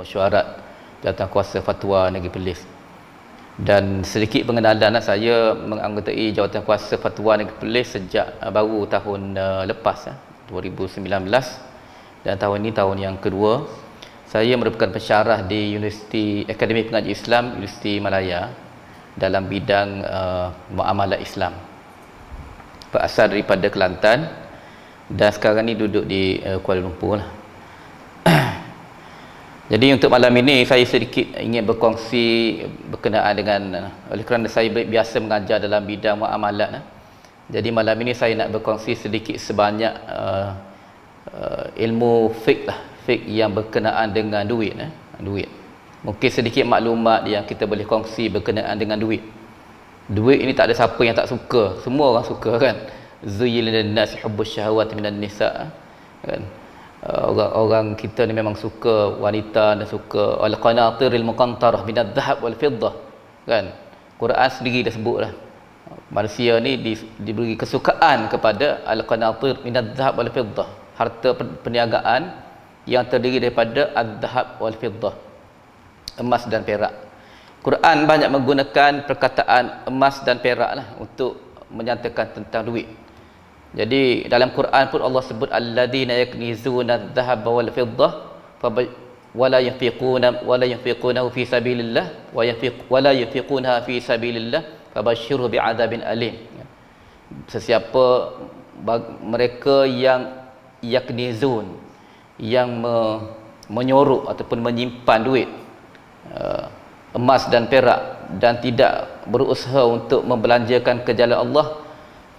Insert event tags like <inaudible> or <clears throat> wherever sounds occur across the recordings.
mesyuarat jawatan kuasa fatwa negeri Perlis dan sedikit pengenalan lah, saya menganggotai jawatan kuasa fatwa negeri Perlis sejak eh, baru tahun eh, lepas uh, 2019 dan tahun ini tahun yang kedua saya merupakan pensyarah di Universiti Akademi Pengaji Islam Universiti Malaya dalam bidang uh, muamalat Islam berasal daripada Kelantan dan sekarang ni duduk di uh, Kuala Lumpur lah. Jadi untuk malam ini saya sedikit ingin berkongsi berkenaan dengan oleh kerana saya biasa mengajar dalam bidang muamalat. Eh. Jadi malam ini saya nak berkongsi sedikit sebanyak uh, uh, ilmu fik lah, fik yang berkenaan dengan duit. Eh? Duit. Mungkin sedikit maklumat yang kita boleh kongsi berkenaan dengan duit. Duit ini tak ada siapa yang tak suka. Semua orang suka kan. Zuyilinan nas hubbus syahwat minan nisa. Kan? orang-orang eh, kita ni memang suka wanita dan suka al qanatiril muqantarah min adh-dhahab wal fiddah kan Quran sendiri dah sebutlah manusia ni di, diberi kesukaan kepada al qanatir min adh-dhahab wal fiddah harta perniagaan yang terdiri daripada adh-dhahab wal fiddah emas dan perak Quran banyak menggunakan perkataan emas dan perak lah untuk menyatakan tentang duit jadi dalam Quran pun Allah sebut alladzina yaknizuna dhahaba wal fiddah wala yafiquna wala yafiqunahu fi sabilillah wa yafiq wala yafiqunha fi sabilillah fabashshiru bi'adzabin alim. Sesiapa mereka yang yaknizun yang me, menyorok ataupun menyimpan duit uh, emas dan perak dan tidak berusaha untuk membelanjakan ke jalan Allah,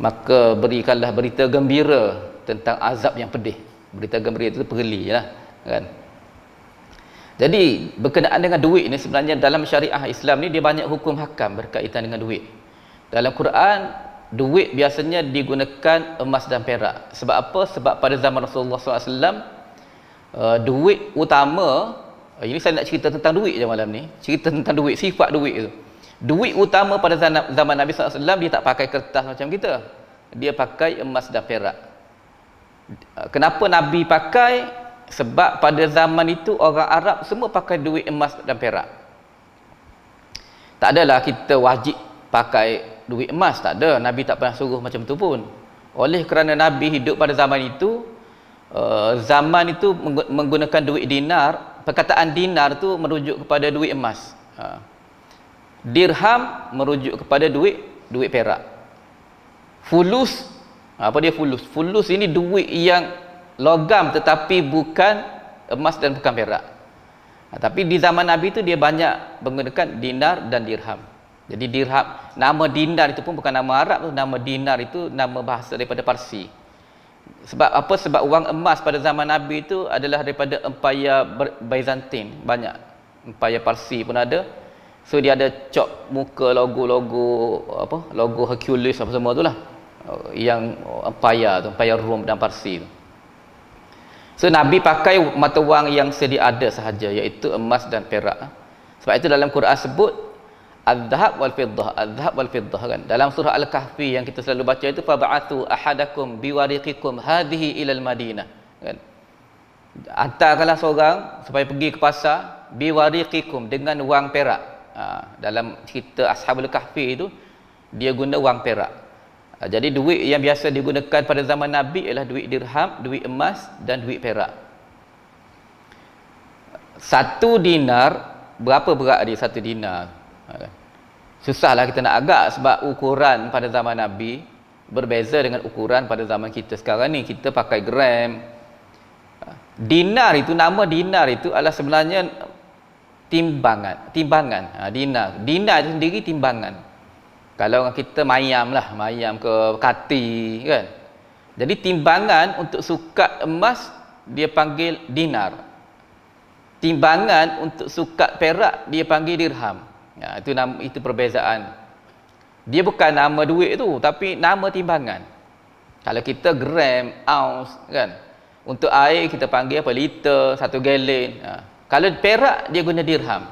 maka berikanlah berita gembira tentang azab yang pedih berita gembira itu pergeli lah ya, kan jadi berkenaan dengan duit ni sebenarnya dalam syariah Islam ni dia banyak hukum hakam berkaitan dengan duit dalam Quran duit biasanya digunakan emas dan perak sebab apa? sebab pada zaman Rasulullah SAW uh, eh, duit utama eh, ini saya nak cerita tentang duit je malam ni cerita tentang duit, sifat duit tu Duit utama pada zaman, zaman Nabi SAW dia tak pakai kertas macam kita. Dia pakai emas dan perak. Ah, kenapa Nabi pakai? Sebab pada zaman itu orang Arab semua pakai duit emas dan perak. Tak adalah kita wajib pakai duit emas. Tak ada. Nabi tak pernah suruh macam tu pun. Oleh kerana Nabi hidup pada zaman itu, eh, zaman itu menggunakan duit dinar. Perkataan dinar tu merujuk kepada duit emas. Haa. Ah dirham merujuk kepada duit duit perak fulus apa dia fulus fulus ini duit yang logam tetapi bukan emas dan bukan perak ha, tapi di zaman Nabi itu dia banyak menggunakan dinar dan dirham jadi dirham nama dinar itu pun bukan nama Arab nama dinar itu nama bahasa daripada Parsi sebab apa sebab wang emas pada zaman Nabi itu adalah daripada empayar Byzantine banyak empayar Parsi pun ada So dia ada cop muka logo-logo apa? Logo Hercules apa semua tu lah. Yang empire uh, tu, empire Rom dan Parsi tu. So Nabi pakai mata wang yang sedia ada sahaja iaitu emas dan perak. Sebab itu dalam Quran sebut al zahab wal-Fiddah al zahab wal-Fiddah kan Dalam surah Al-Kahfi yang kita selalu baca itu Faba'atu ahadakum biwariqikum hadihi ilal Madinah kan? Hantarkanlah seorang supaya pergi ke pasar biwariqikum dengan wang perak Ha, dalam cerita Ashabul Kahfi itu dia guna wang perak. Uh, jadi duit yang biasa digunakan pada zaman Nabi ialah duit dirham, duit emas dan duit perak. Satu dinar berapa berat dia satu dinar? Ha, susahlah kita nak agak sebab ukuran pada zaman Nabi berbeza dengan ukuran pada zaman kita sekarang ni. Kita pakai gram. Dinar itu, nama dinar itu adalah sebenarnya timbangan timbangan ha, dinar dina itu sendiri timbangan kalau kita mayam lah mayam ke kati kan jadi timbangan untuk sukat emas dia panggil dinar timbangan untuk sukat perak dia panggil dirham ha, itu nama itu perbezaan dia bukan nama duit tu tapi nama timbangan kalau kita gram ounce kan untuk air kita panggil apa liter satu galen ha, kalau perak dia guna dirham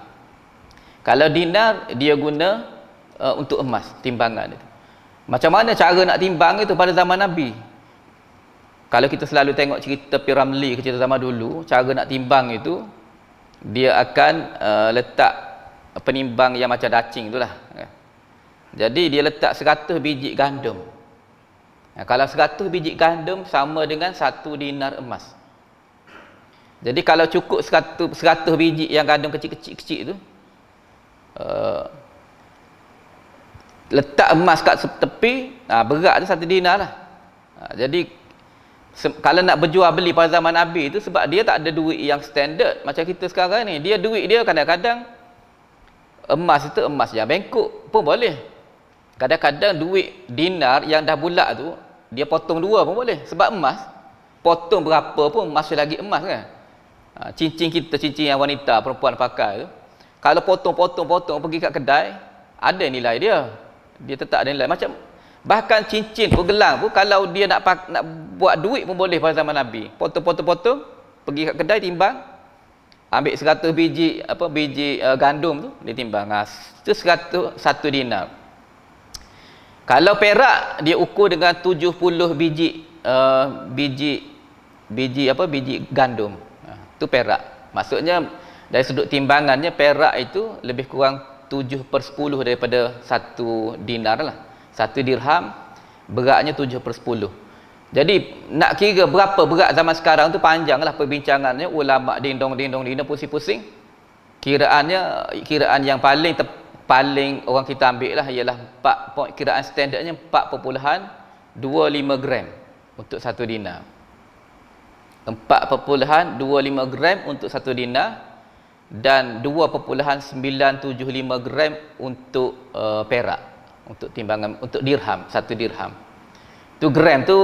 kalau dinar dia guna uh, untuk emas timbangan itu macam mana cara nak timbang itu pada zaman nabi kalau kita selalu tengok cerita piramli cerita zaman dulu cara nak timbang itu dia akan uh, letak penimbang yang macam dacing itulah ya. jadi dia letak 100 biji gandum ya, kalau 100 biji gandum sama dengan 1 dinar emas jadi kalau cukup 100, 100 biji yang gandum kecil-kecil-kecil tu, uh, letak emas kat tepi, uh, berat tu satu dinar lah. Uh, jadi kalau nak berjual beli pada zaman Nabi tu sebab dia tak ada duit yang standard macam kita sekarang ni. Dia duit dia kadang-kadang emas itu emas yang bengkok pun boleh. Kadang-kadang duit dinar yang dah bulat tu dia potong dua pun boleh sebab emas potong berapa pun masih lagi emas kan. Ah, cincin kita cincin yang wanita perempuan pakai tu kalau potong-potong-potong pergi kat kedai ada nilai dia dia tetap ada nilai macam bahkan cincin pun gelang pun kalau dia nak nak buat duit pun boleh pada zaman Nabi potong-potong-potong pergi kat kedai timbang ambil 100 biji apa biji uh, gandum tu dia timbang ah, tu 100 satu dinar kalau perak dia ukur dengan puluh biji uh, biji biji apa biji gandum itu perak maksudnya dari sudut timbangannya perak itu lebih kurang 7 per 10 daripada satu dinar lah satu dirham beratnya 7 per 10 jadi nak kira berapa berat zaman sekarang tu panjang lah perbincangannya ulama dindong dindong dindong pusing-pusing kiraannya kiraan yang paling te- paling orang kita ambil lah ialah 4 kiraan standardnya 4.25 gram untuk satu dinar 4.25 gram untuk satu dina dan 2.975 gram untuk uh, perak untuk timbangan untuk dirham satu dirham tu gram tu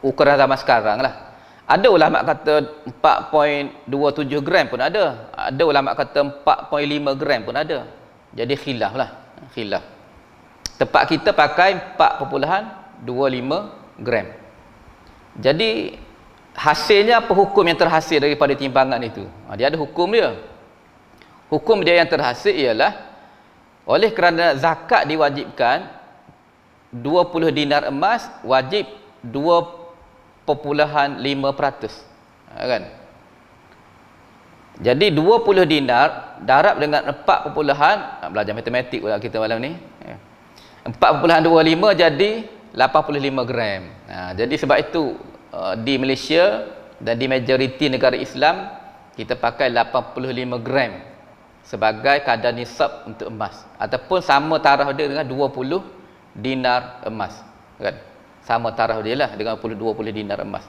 ukuran zaman sekarang lah ada ulama kata 4.27 gram pun ada ada ulama kata 4.5 gram pun ada jadi khilaf lah khilaf tempat kita pakai 4.25 gram jadi hasilnya apa hukum yang terhasil daripada timbangan itu ha, dia ada hukum dia hukum dia yang terhasil ialah oleh kerana zakat diwajibkan 20 dinar emas wajib 2.5% ha, kan jadi 20 dinar darab dengan 4 perpuluhan ha, belajar matematik pula kita malam ni 4.25 ya. jadi 85 gram ha, jadi sebab itu Uh, di Malaysia dan di majoriti negara Islam kita pakai 85 gram sebagai kadar nisab untuk emas ataupun sama tarah dia dengan 20 dinar emas kan sama tarah dia lah dengan 20, 20 dinar emas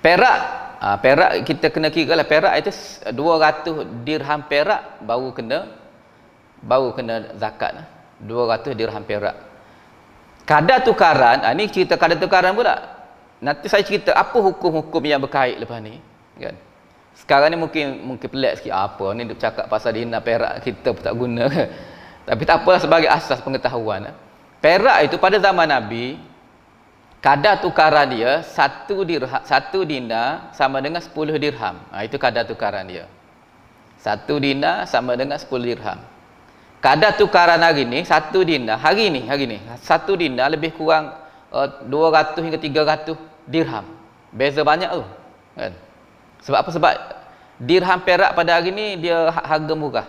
perak ha, perak kita kena kira lah perak itu 200 dirham perak baru kena baru kena zakat 200 lah. dirham perak kadar tukaran ha, ni cerita kadar tukaran pula nanti saya cerita apa hukum-hukum yang berkait lepas ni kan sekarang ni mungkin mungkin pelik sikit ah, apa ni duk cakap pasal dina perak kita pun tak guna tapi tak apa sebagai asas pengetahuan eh. perak itu pada zaman nabi kadar tukaran dia satu dirham satu dina sama dengan 10 dirham ha, itu kadar tukaran dia satu dina sama dengan 10 dirham kadar tukaran hari ni satu dina hari ni hari ni satu dina lebih kurang uh, eh, 200 hingga 300 dirham beza banyak tu kan sebab apa sebab dirham perak pada hari ni dia ha- harga murah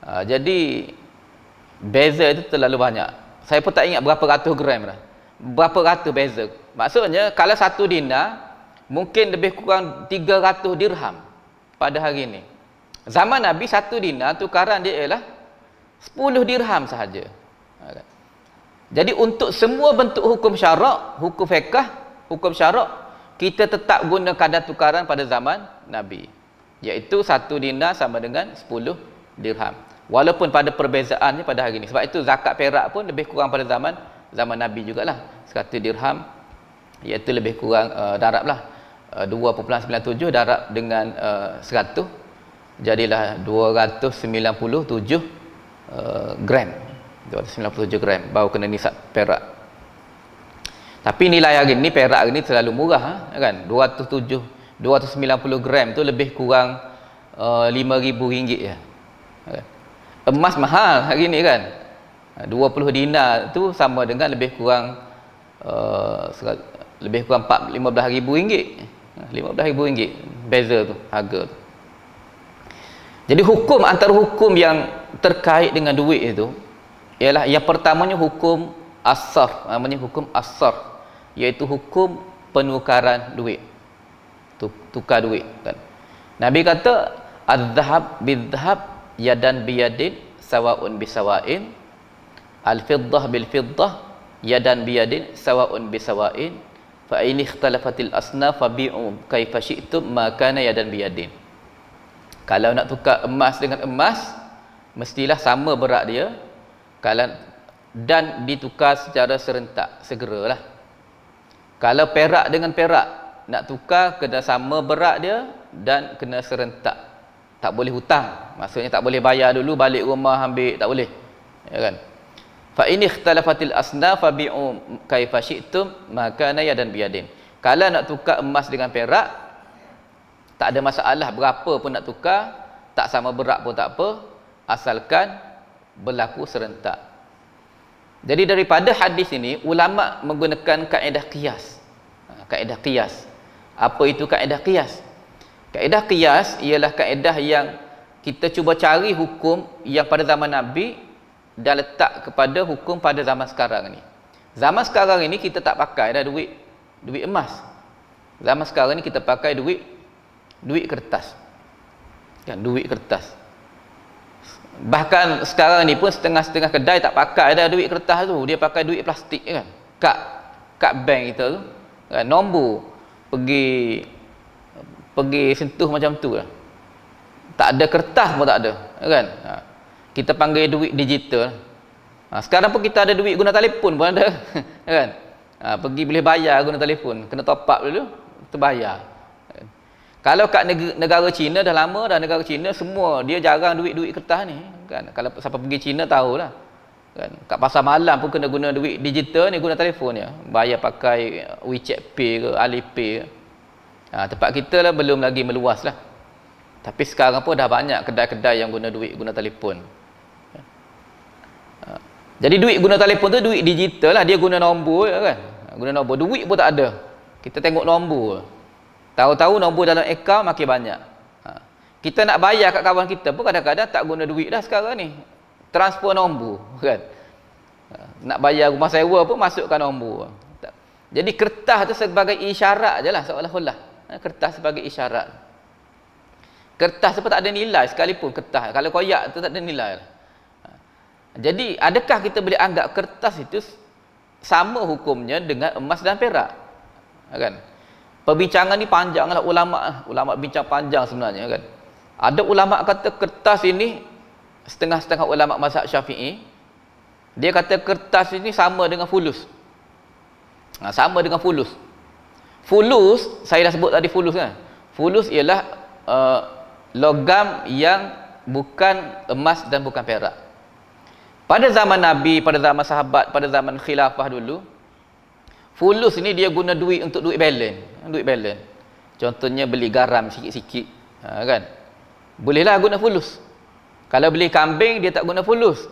ha, jadi beza itu terlalu banyak saya pun tak ingat berapa ratus gram dah berapa ratus beza maksudnya kalau satu dina mungkin lebih kurang 300 dirham pada hari ini zaman Nabi satu dina tukaran dia ialah 10 dirham sahaja ha, kan? jadi untuk semua bentuk hukum syarak hukum fiqah hukum syarak kita tetap guna kadar tukaran pada zaman Nabi iaitu satu dinar sama dengan 10 dirham walaupun pada perbezaannya pada hari ini sebab itu zakat perak pun lebih kurang pada zaman zaman Nabi jugalah 100 dirham iaitu lebih kurang uh, darab lah eh, uh, 2.97 darab dengan uh, eh, 100 jadilah 297 uh, gram 297 gram baru kena nisab perak tapi nilai hari ni perak hari ni terlalu murah ha, kan 207 290 gram tu lebih kurang uh, eh, 5000 ringgit ya emas mahal hari ni kan 20 ha, dinar tu sama dengan lebih kurang uh, lebih kurang 15 ribu ringgit 15 ha, ribu ringgit beza tu harga tu jadi hukum antara hukum yang terkait dengan duit itu ialah yang pertamanya hukum asar namanya hukum asar iaitu hukum penukaran duit tukar duit kan nabi kata adzhab bidzhab yadan biyadin sawaun bisawain alfiddah bilfiddah yadan biyadin sawaun bisawain fa ini ikhtalafatil asna fa fabi'u kaifa syi'tum ma kana yadan biyadin kalau nak tukar emas dengan emas mestilah sama berat dia kalau dan ditukar secara serentak segeralah kalau perak dengan perak nak tukar kena sama berat dia dan kena serentak tak boleh hutang maksudnya tak boleh bayar dulu balik rumah ambil tak boleh ya kan fa in ikhtalafatil asnaf fabi'u um, kaifa syi'tum maka naya dan biadin kalau nak tukar emas dengan perak tak ada masalah berapa pun nak tukar tak sama berat pun tak apa asalkan berlaku serentak jadi daripada hadis ini ulama menggunakan kaedah kias. Ha, kaedah kias. Apa itu kaedah kias? Kaedah kias ialah kaedah yang kita cuba cari hukum yang pada zaman Nabi dan letak kepada hukum pada zaman sekarang ni. Zaman sekarang ini kita tak pakai dah duit duit emas. Zaman sekarang ini kita pakai duit duit kertas. Kan duit kertas bahkan sekarang ni pun setengah-setengah kedai tak pakai dah duit kertas tu dia pakai duit plastik kan kad kad bank kita tu kan? nombor pergi pergi sentuh macam tu lah tak ada kertas pun tak ada kan ha. kita panggil duit digital ha, sekarang pun kita ada duit guna telefon pun ada <laughs> kan ha, pergi boleh bayar guna telefon kena top up dulu terbayar kalau kat negara Cina dah lama dah negara Cina semua dia jarang duit-duit kertas ni kan kalau siapa pergi Cina tahulah kan kat pasar malam pun kena guna duit digital ni guna telefon ya bayar pakai WeChat Pay ke Alipay ke ha, tempat kita lah belum lagi meluas lah tapi sekarang pun dah banyak kedai-kedai yang guna duit guna telefon ha. jadi duit guna telefon tu duit digital lah dia guna nombor kan guna nombor duit pun tak ada kita tengok nombor Tahu-tahu nombor dalam akaun makin banyak. Ha. Kita nak bayar kat kawan kita pun kadang-kadang tak guna duit dah sekarang ni. Transfer nombor <laughs> kan. Ha. Nak bayar rumah sewa pun masukkan nombor. Tak. Jadi kertas tu sebagai isyarat je lah seolah-olah. Ha. Kertas sebagai isyarat. Kertas tu tak ada nilai sekalipun kertas. Kalau koyak tu tak ada nilai. Lah. Ha. Jadi adakah kita boleh anggap kertas itu sama hukumnya dengan emas dan perak? Ha. Kan? Perbincangan ni panjanglah ulama ulama bincang panjang sebenarnya kan. Ada ulama kata kertas ini setengah-setengah ulama mazhab Syafi'i dia kata kertas ini sama dengan fulus. Ha, sama dengan fulus. Fulus saya dah sebut tadi fulus kan. Fulus ialah uh, logam yang bukan emas dan bukan perak. Pada zaman Nabi, pada zaman sahabat, pada zaman khilafah dulu, Fulus ni dia guna duit untuk duit balance. Duit balance. Contohnya beli garam sikit-sikit. Ha, kan? Bolehlah guna fulus. Kalau beli kambing, dia tak guna fulus.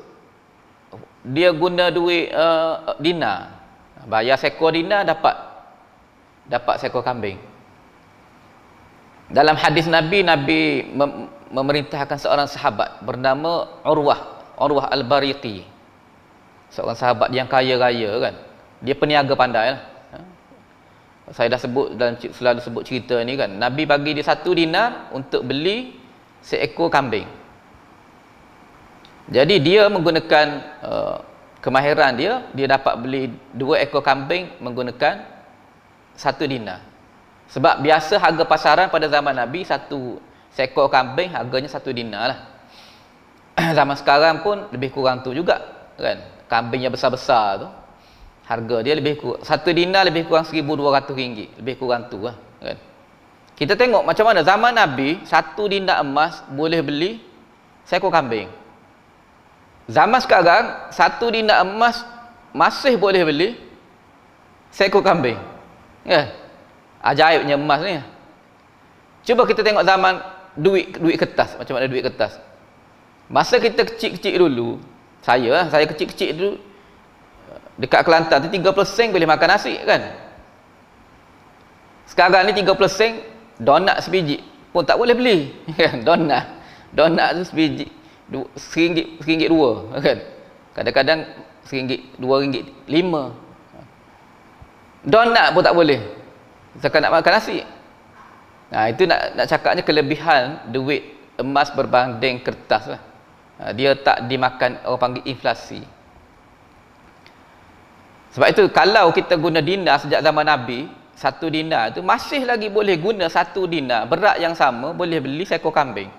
Dia guna duit uh, dina. Bayar seko dina, dapat. Dapat seko kambing. Dalam hadis Nabi, Nabi mem- memerintahkan seorang sahabat bernama Urwah. Urwah Al-Bariqi. Seorang sahabat yang kaya kaya kan dia peniaga pandai lah. Ha? saya dah sebut dan selalu sebut cerita ni kan Nabi bagi dia satu dinar untuk beli seekor kambing jadi dia menggunakan uh, kemahiran dia dia dapat beli dua ekor kambing menggunakan satu dinar sebab biasa harga pasaran pada zaman Nabi satu seekor kambing harganya satu dinar lah <clears throat> zaman sekarang pun lebih kurang tu juga kan kambing yang besar-besar tu harga dia lebih kurang satu dina lebih kurang 1200 ringgit lebih kurang tu lah kan? kita tengok macam mana zaman Nabi satu dina emas boleh beli seekor kambing zaman sekarang satu dina emas masih boleh beli seekor kambing Ya ajaibnya emas ni cuba kita tengok zaman duit duit kertas macam mana duit kertas masa kita kecil-kecil dulu saya lah, saya kecil-kecil dulu dekat Kelantan tu 30 sen boleh makan nasi kan sekarang ni 30 sen donat sebiji pun tak boleh beli <laughs> kan? donat donat tu sebiji seringgit seringgit dua <laughs> kan kadang-kadang seringgit dua ringgit lima donat pun tak boleh sekarang nak makan nasi nah ha, itu nak nak cakapnya kelebihan duit emas berbanding kertas lah ha, dia tak dimakan orang panggil inflasi sebab itu kalau kita guna dina sejak zaman Nabi, satu dina itu masih lagi boleh guna satu dina berat yang sama boleh beli seekor kambing.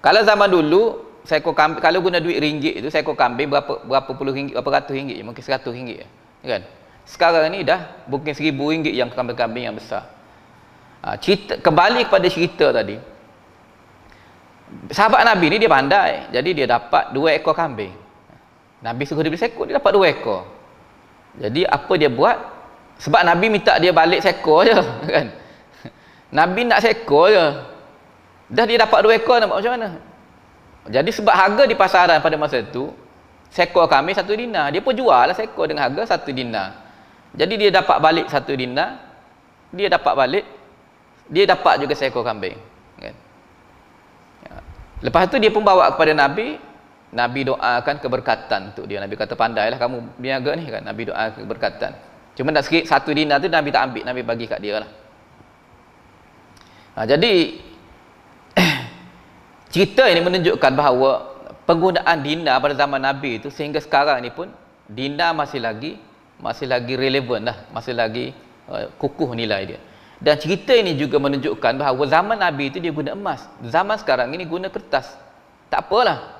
Kalau zaman dulu seekor kambing kalau guna duit ringgit itu seekor kambing berapa berapa puluh ringgit berapa ratus ringgit ya, mungkin seratus ringgit ya, ya kan sekarang ni dah mungkin seribu ringgit yang kambing-kambing yang besar ha, cerita, kembali kepada cerita tadi sahabat Nabi ni dia pandai jadi dia dapat dua ekor kambing Nabi suruh dia beli seekor dia dapat dua ekor jadi apa dia buat? Sebab Nabi minta dia balik seekor je <laughs> kan. Nabi nak seekor je. Dah dia dapat dua ekor nak buat macam mana? Jadi sebab harga di pasaran pada masa itu seekor kami satu dina, Dia pun jual lah seekor dengan harga satu dina. Jadi dia dapat balik satu dina, Dia dapat balik. Dia dapat juga seekor kambing. Kan? Ya. Lepas tu dia pun bawa kepada Nabi. Nabi doakan keberkatan untuk dia. Nabi kata pandailah kamu berniaga ni kan. Nabi doa keberkatan. Cuma tak sikit satu dinar tu Nabi tak ambil, Nabi bagi kat dia lah. Ha, jadi <clears throat> cerita ini menunjukkan bahawa penggunaan dinar pada zaman Nabi itu sehingga sekarang ni pun dinar masih lagi masih lagi relevan lah, masih lagi uh, kukuh nilai dia. Dan cerita ini juga menunjukkan bahawa zaman Nabi itu dia guna emas. Zaman sekarang ini guna kertas. Tak apalah,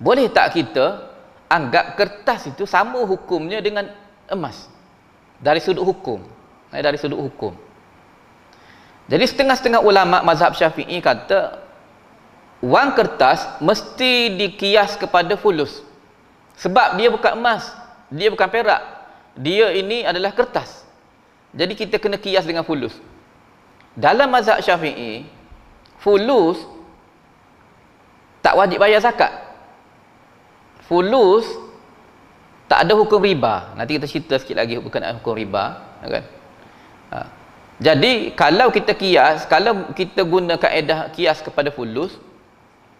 boleh tak kita anggap kertas itu sama hukumnya dengan emas dari sudut hukum eh, dari sudut hukum jadi setengah-setengah ulama mazhab syafi'i kata wang kertas mesti dikias kepada fulus sebab dia bukan emas dia bukan perak dia ini adalah kertas jadi kita kena kias dengan fulus dalam mazhab syafi'i fulus tak wajib bayar zakat fulus tak ada hukum riba. Nanti kita cerita sikit lagi berkenaan hukum riba, ya kan? Ha. Jadi kalau kita kias, kalau kita guna kaedah kias kepada fulus,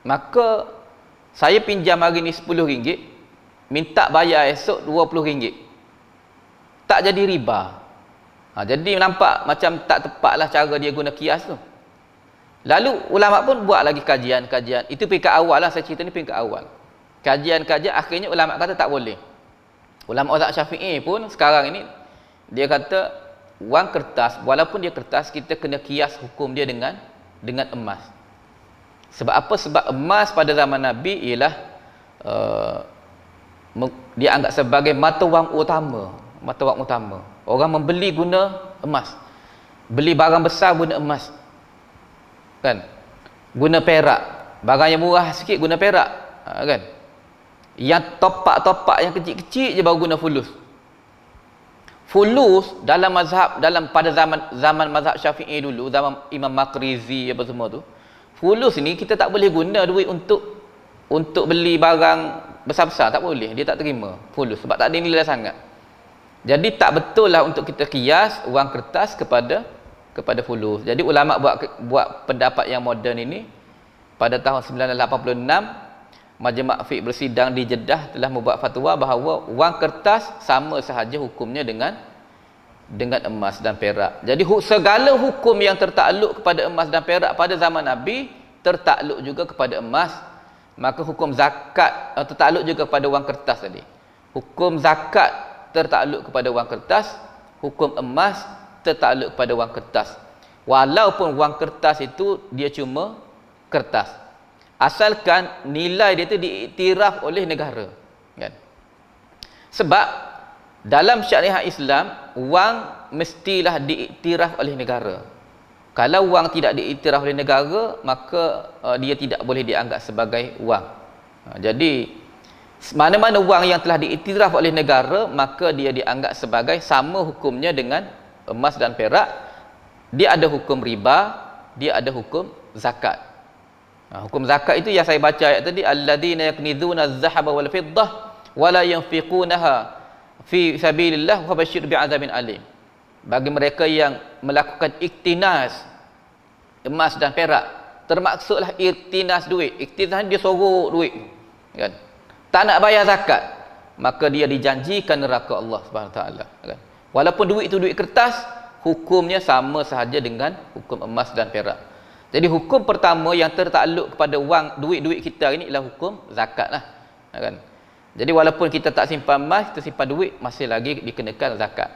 maka saya pinjam hari ni RM10, minta bayar esok RM20. Tak jadi riba. Ha, jadi nampak macam tak tepat lah cara dia guna kias tu. Lalu ulama pun buat lagi kajian-kajian. Itu peringkat awal lah saya cerita ni peringkat awal kajian-kajian akhirnya ulama kata tak boleh ulama mazhab syafi'i pun sekarang ini dia kata wang kertas walaupun dia kertas kita kena kias hukum dia dengan dengan emas sebab apa sebab emas pada zaman nabi ialah uh, eh, dia anggap sebagai mata wang utama mata wang utama orang membeli guna emas beli barang besar guna emas kan guna perak barang yang murah sikit guna perak ha, kan yang topak-topak yang kecil-kecil je baru guna fulus fulus dalam mazhab dalam pada zaman zaman mazhab syafi'i dulu zaman imam makrizi apa semua tu fulus ni kita tak boleh guna duit untuk untuk beli barang besar-besar tak boleh dia tak terima fulus sebab tak ada nilai sangat jadi tak betul lah untuk kita kias wang kertas kepada kepada fulus jadi ulama buat buat pendapat yang moden ini pada tahun 1986 majmuk fiq bersidang di Jeddah telah membuat fatwa bahawa wang kertas sama sahaja hukumnya dengan dengan emas dan perak. Jadi segala hukum yang tertakluk kepada emas dan perak pada zaman Nabi tertakluk juga kepada emas. Maka hukum zakat eh, tertakluk juga kepada wang kertas tadi. Hukum zakat tertakluk kepada wang kertas, hukum emas tertakluk kepada wang kertas. Walaupun wang kertas itu dia cuma kertas asalkan nilai dia tu diiktiraf oleh negara kan sebab dalam syariah Islam wang mestilah diiktiraf oleh negara kalau wang tidak diiktiraf oleh negara maka uh, dia tidak boleh dianggap sebagai wang ha, jadi mana-mana wang yang telah diiktiraf oleh negara maka dia dianggap sebagai sama hukumnya dengan emas dan perak dia ada hukum riba dia ada hukum zakat Ah, hukum zakat itu yang saya baca ayat tadi alladzina yaknizuna az-zahaba wal fiddah wala yunfiqunaha fi sabilillah wa basyir bi'adzabin alim bagi mereka yang melakukan iktinas emas dan perak termasuklah iktinas duit iktinas dia sorok duit kan tak nak bayar zakat maka dia dijanjikan neraka Allah Subhanahu taala kan walaupun duit itu duit kertas hukumnya sama sahaja dengan hukum emas dan perak jadi hukum pertama yang tertakluk kepada wang duit-duit kita ini ialah hukum zakat lah. Ya kan? Jadi walaupun kita tak simpan emas, kita simpan duit masih lagi dikenakan zakat.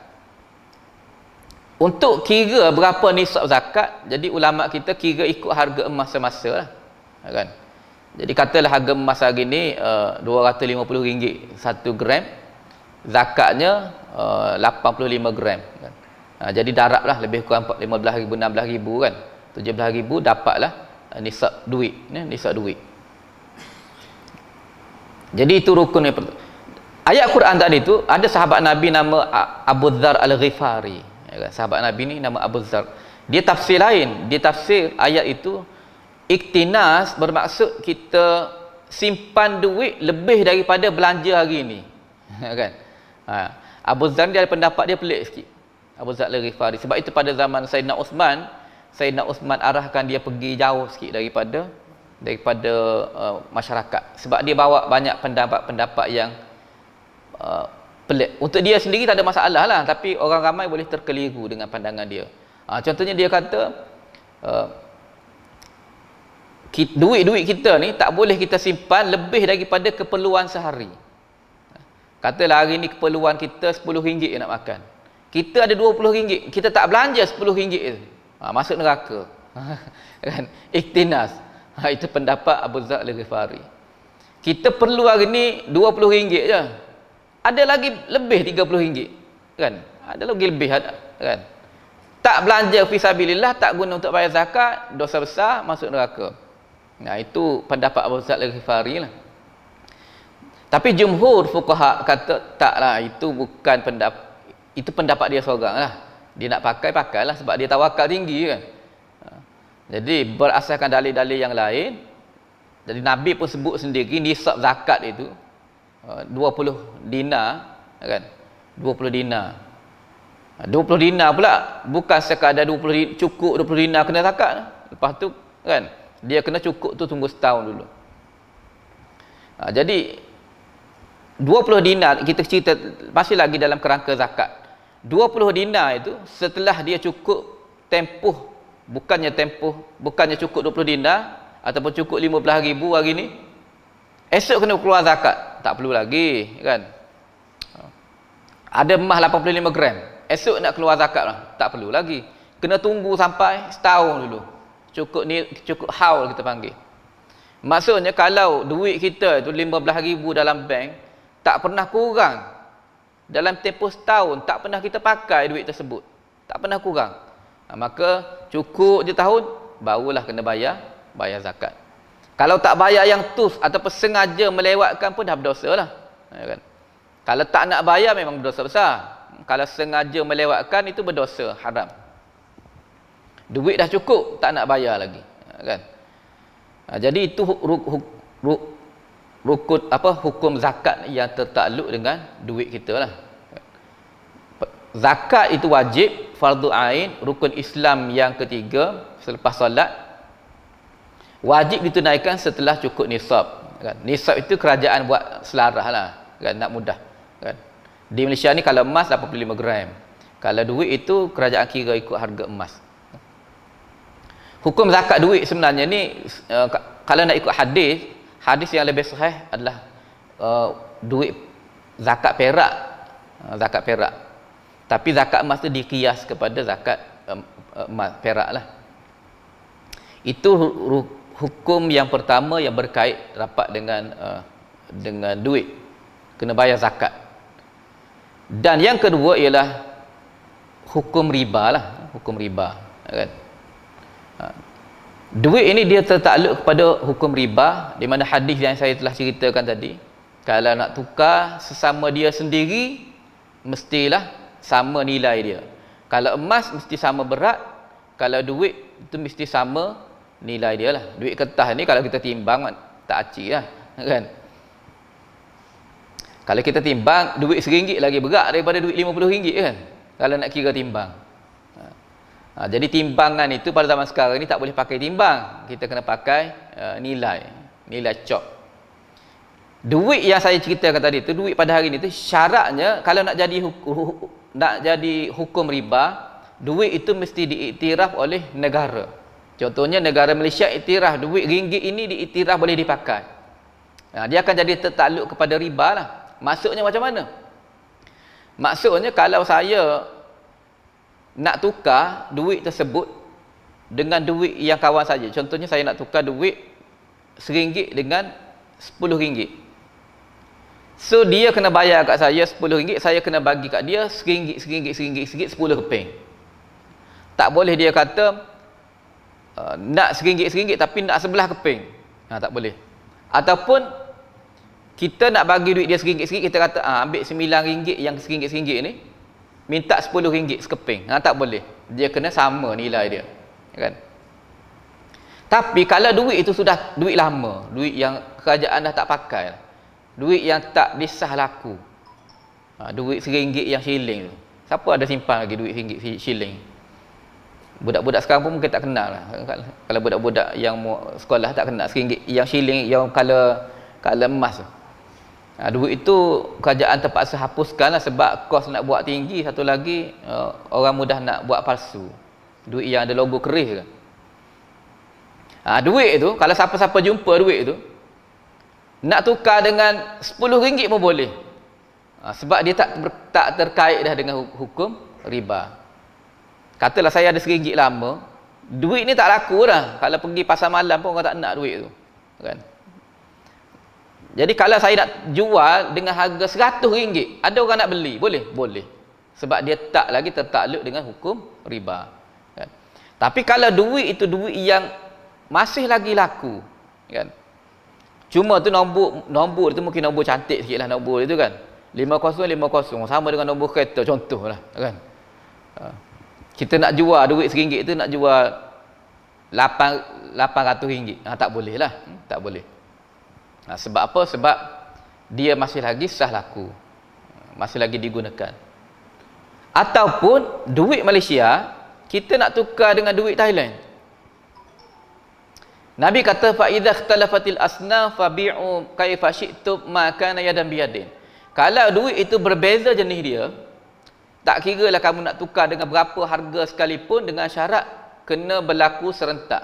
Untuk kira berapa nisab zakat, jadi ulama kita kira ikut harga emas semasa lah. Ya kan? Jadi katalah harga emas hari ini uh, eh, rm ringgit satu gram, zakatnya eh, uh, 85 gram. Ya kan? Uh, jadi darab lah lebih kurang 15000 ribu kan. 17 ribu dapatlah eh, nisab duit ya, nisab duit jadi itu rukun yang pertama ayat Quran tadi tu, ada sahabat Nabi nama Abu Dhar Al-Ghifari ya kan? sahabat Nabi ni nama Abu Dhar dia tafsir lain dia tafsir ayat itu iktinas bermaksud kita simpan duit lebih daripada belanja hari ni, <laughs> ya kan ha. Abu Zar dia ada pendapat dia pelik sikit Abu Zar Al-Ghifari sebab itu pada zaman Sayyidina Uthman Sayyidina Uthman arahkan dia pergi jauh sikit daripada daripada uh, masyarakat sebab dia bawa banyak pendapat-pendapat yang uh, pelik untuk dia sendiri tak ada masalah lah tapi orang ramai boleh terkeliru dengan pandangan dia uh, contohnya dia kata uh, duit-duit uh, kita ni tak boleh kita simpan lebih daripada keperluan sehari katalah hari ni keperluan kita RM10 nak makan kita ada RM20 kita tak belanja RM10 tu ha, masuk neraka <laughs> kan iktinas ha, itu pendapat Abu Zal Ghifari kita perlu hari ni RM20 je ada lagi lebih 30 30 kan ah, ada lagi lebih ada kan tak belanja fi sabilillah tak guna untuk bayar zakat dosa besar masuk neraka nah itu pendapat Abu Zal Ghifari lah tapi jumhur fuqaha kata taklah itu bukan pendapat itu pendapat dia seorang lah dia nak pakai pakailah sebab dia tawakal tinggi kan ha. jadi berasaskan dalil-dalil yang lain jadi nabi pun sebut sendiri nisab zakat itu 20 ha, dina, kan 20 dinar 20 dinar pula bukan sekadar 20 cukup 20 dina kena zakat lepas tu kan dia kena cukup tu tunggu setahun dulu ha, jadi 20 dinar kita cerita masih lagi dalam kerangka zakat 20 dina itu setelah dia cukup tempuh bukannya tempuh bukannya cukup 20 dina ataupun cukup 15 ribu hari ni esok kena keluar zakat tak perlu lagi kan ada emas 85 gram esok nak keluar zakat lah tak perlu lagi kena tunggu sampai setahun dulu cukup ni cukup haul kita panggil maksudnya kalau duit kita tu 15 ribu dalam bank tak pernah kurang dalam tempoh setahun tak pernah kita pakai duit tersebut tak pernah kurang ha, maka cukup je tahun barulah kena bayar bayar zakat kalau tak bayar yang tus atau sengaja melewatkan pun dah berdosa lah ya ha, kan? kalau tak nak bayar memang berdosa besar kalau sengaja melewatkan itu berdosa haram duit dah cukup tak nak bayar lagi ya kan? Ha, jadi itu rukun apa hukum zakat yang tertakluk dengan duit kita lah zakat itu wajib fardu ain rukun Islam yang ketiga selepas solat wajib ditunaikan setelah cukup nisab kan nisab itu kerajaan buat selarah lah kan nak mudah kan di Malaysia ni kalau emas 85 gram kalau duit itu kerajaan kira ikut harga emas hukum zakat duit sebenarnya ni eh, kalau nak ikut hadis hadis yang lebih sahih adalah uh, duit zakat perak uh, zakat perak tapi zakat emas tu dikias kepada zakat um, um, perak lah itu hukum yang pertama yang berkait rapat dengan uh, dengan duit kena bayar zakat dan yang kedua ialah hukum riba lah hukum riba kan okay duit ini dia tertakluk kepada hukum riba di mana hadis yang saya telah ceritakan tadi kalau nak tukar sesama dia sendiri mestilah sama nilai dia kalau emas mesti sama berat kalau duit itu mesti sama nilai dia lah duit kertas ni kalau kita timbang tak aci lah <laughs> kan kalau kita timbang duit seringgit lagi berat daripada duit lima puluh ringgit kan kalau nak kira timbang Ha, jadi timbangan itu pada zaman sekarang ni tak boleh pakai timbang. Kita kena pakai uh, nilai. Nilai cop. Duit yang saya ceritakan tadi tu, duit pada hari ini tu syaratnya kalau nak jadi hukum, nak jadi hukum riba, duit itu mesti diiktiraf oleh negara. Contohnya negara Malaysia iktiraf duit ringgit ini diiktiraf boleh dipakai. Ha, dia akan jadi tertakluk kepada riba lah. Maksudnya macam mana? Maksudnya kalau saya nak tukar duit tersebut dengan duit yang kawan saja. Contohnya saya nak tukar duit RM1 dengan RM10. So dia kena bayar kat saya RM10, saya kena bagi kat dia RM1, RM1, RM1, RM1, RM10 keping. Tak boleh dia kata eh, nak RM1, RM1 tapi nak sebelah keping. Ha, tak boleh. Ataupun kita nak bagi duit dia RM1, kita kata ah, ambil RM9 yang RM1, RM1 ni, minta sepuluh ringgit sekeping ha, tak boleh dia kena sama nilai dia kan tapi kalau duit itu sudah duit lama duit yang kerajaan dah tak pakai duit yang tak disah laku ha, duit rm yang shilling tu siapa ada simpan lagi duit rm shilling budak-budak sekarang pun mungkin tak kenal lah. kalau budak-budak yang sekolah tak kenal rm yang shilling yang kalau kalau emas Ha, duit itu kerajaan terpaksa hapuskanlah sebab kos nak buat tinggi satu lagi uh, orang mudah nak buat palsu duit yang ada logo keris kan ha, duit itu kalau siapa-siapa jumpa duit itu nak tukar dengan sepuluh ringgit pun boleh ha, sebab dia tak ber, tak terkait dah dengan hukum riba katalah saya ada rm lama duit ni tak laku dah kalau pergi pasar malam pun orang tak nak duit itu, kan jadi kalau saya nak jual dengan harga RM100, ada orang nak beli, boleh? Boleh. Sebab dia tak lagi tertakluk dengan hukum riba. Kan? Tapi kalau duit itu duit yang masih lagi laku, kan? Cuma tu nombor nombor tu mungkin nombor cantik sikitlah nombor itu kan. 50 50 sama dengan nombor kereta lah, kan. Ha. Kita nak jual duit RM1 tu nak jual 8 800 ringgit. Ha, tak boleh lah. Hmm, tak boleh. Nah sebab apa? Sebab dia masih lagi sah laku. Masih lagi digunakan. Ataupun duit Malaysia, kita nak tukar dengan duit Thailand. Nabi kata faiza ikhtalafatil asnaf fabi'u kaifa syi'tum ma kana yadan biyadin. Kalau duit itu berbeza jenis dia, tak kira lah kamu nak tukar dengan berapa harga sekalipun dengan syarat kena berlaku serentak.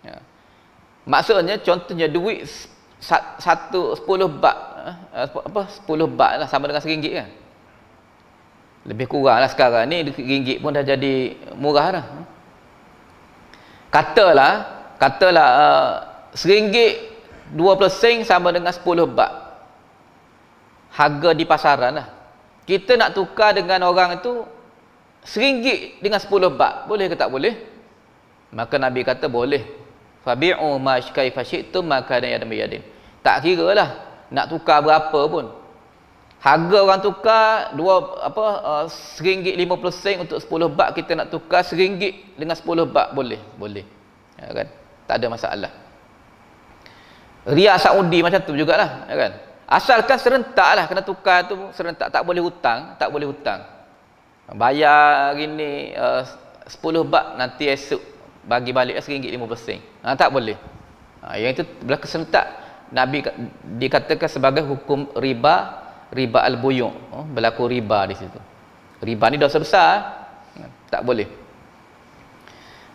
Ya. Maksudnya contohnya duit satu sepuluh bak eh, apa sepuluh bak lah sama dengan seringgit kan lebih kurang lah sekarang ni ringgit pun dah jadi murah dah katalah katalah uh, seringgit dua puluh sing sama dengan sepuluh bak harga di pasaran lah kita nak tukar dengan orang itu seringgit dengan sepuluh bak boleh ke tak boleh maka Nabi kata boleh Fabi'u ma kaifa syi'tum maka dan yadam yadin. Tak kira lah nak tukar berapa pun. Harga orang tukar dua apa uh, seringgit lima puluh untuk sepuluh bak kita nak tukar seringgit dengan sepuluh bak boleh boleh ya, kan tak ada masalah. Ria Saudi macam tu jugalah ya, kan. Asalkan serentak lah kena tukar tu serentak tak boleh hutang tak boleh hutang. Bayar hari ni uh, 10 bak nanti esok bagi balik RM1.50 ha, tak boleh ha, yang itu berlaku serentak Nabi dikatakan sebagai hukum riba riba al-buyuk oh, ha, berlaku riba di situ riba ni dosa besar eh? ha, tak boleh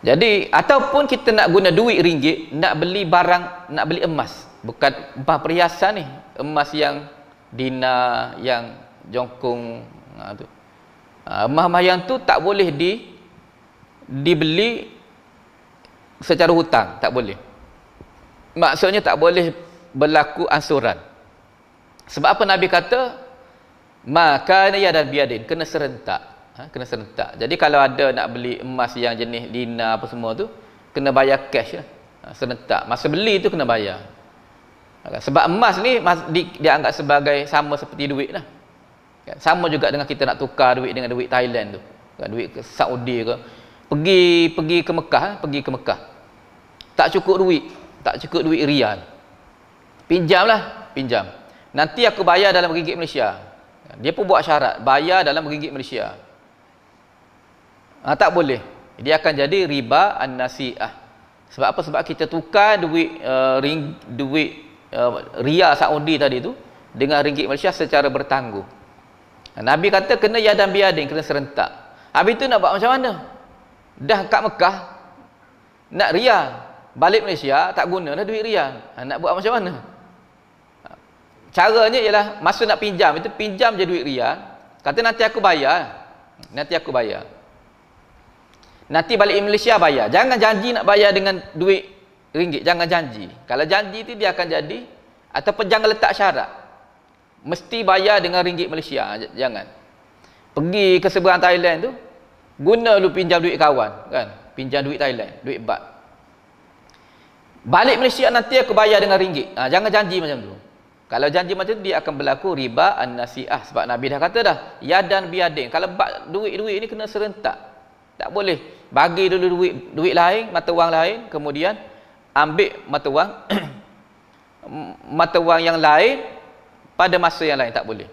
jadi ataupun kita nak guna duit ringgit nak beli barang nak beli emas bukan empat perhiasan ni emas yang dina yang jongkung ha, tu. Ha, emas yang tu tak boleh di dibeli secara hutang tak boleh maksudnya tak boleh berlaku ansuran sebab apa Nabi kata maka ya dan biadin kena serentak ha? kena serentak jadi kalau ada nak beli emas yang jenis dina apa semua tu kena bayar cash ya? ha? serentak masa beli tu kena bayar ha, kan? sebab emas ni di, dianggap sebagai sama seperti duit lah ha, sama juga dengan kita nak tukar duit dengan duit Thailand tu ha, duit Saudi ke pergi pergi ke Mekah pergi ke Mekah tak cukup duit tak cukup duit rial pinjam lah pinjam nanti aku bayar dalam ringgit Malaysia dia pun buat syarat bayar dalam ringgit Malaysia ha, tak boleh dia akan jadi riba an-nasi'ah sebab apa sebab kita tukar duit uh, ring duit uh, rial Saudi tadi tu dengan ringgit Malaysia secara bertangguh Nabi kata kena yadam biadin kena serentak habis tu nak buat macam mana dah kat Mekah nak rial balik Malaysia tak guna dah duit rial ha, nak buat macam mana ha, caranya ialah masa nak pinjam itu pinjam je duit rial kata nanti aku bayar nanti aku bayar nanti balik Malaysia bayar jangan janji nak bayar dengan duit ringgit jangan janji kalau janji itu dia akan jadi atau jangan letak syarat mesti bayar dengan ringgit Malaysia ha, jangan pergi ke seberang Thailand tu guna lu pinjam duit kawan kan pinjam duit Thailand duit bat balik Malaysia nanti aku bayar dengan ringgit ha, jangan janji macam tu kalau janji macam tu dia akan berlaku riba an-nasiah sebab Nabi dah kata dah yadan biadin kalau bak, duit-duit ni kena serentak tak boleh bagi dulu duit duit lain mata wang lain kemudian ambil mata wang <clears throat> mata wang yang lain pada masa yang lain tak boleh